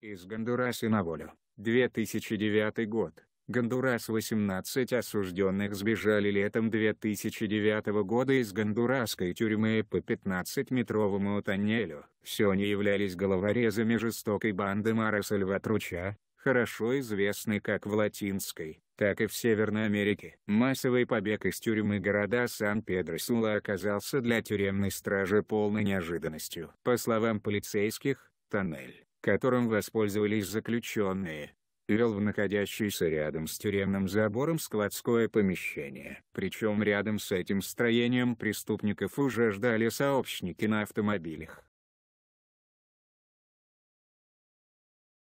Из Гондураса на волю. 2009 год. Гондурас 18 осужденных сбежали летом 2009 года из гондурасской тюрьмы по 15-метровому тоннелю. Все они являлись головорезами жестокой банды Мара Сальватруча, хорошо известной как в Латинской, так и в Северной Америке. Массовый побег из тюрьмы города Сан-Педро-Сула оказался для тюремной стражи полной неожиданностью. По словам полицейских, тоннель которым воспользовались заключенные, вел в находящееся рядом с тюремным забором складское помещение. Причем рядом с этим строением преступников уже ждали сообщники на автомобилях.